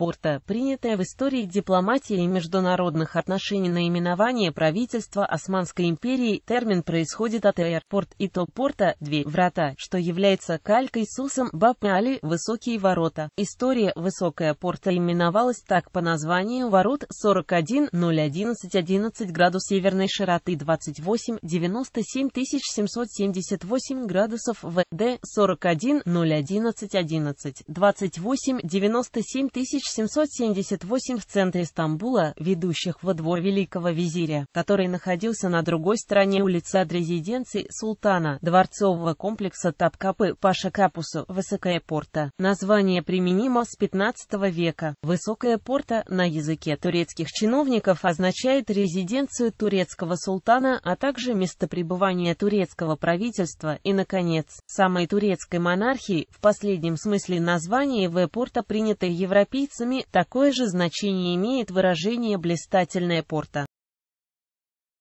порта, принятое в истории дипломатии и международных отношений наименование правительства Османской империи, термин происходит от аэропорт и топ-порта, дверь, врата, что является калькой Сусом, Баб-Али, высокие ворота. История высокая порта именовалась так по названию ворот 41 011 11 градус северной широты 28 97 778 градусов в Д 41 011 11 28 97 тысяч 1778 в центре Стамбула, ведущих во двор великого визиря, который находился на другой стороне улицы от резиденции султана, дворцового комплекса Тапкапы, Паша Капусу, Высокая порта. Название применимо с 15 века. Высокая порта на языке турецких чиновников означает резиденцию турецкого султана, а также место пребывания турецкого правительства и, наконец, самой турецкой монархии, в последнем смысле названия В-порта принято европейцами массами такое же значение имеет выражение «блистательная порта».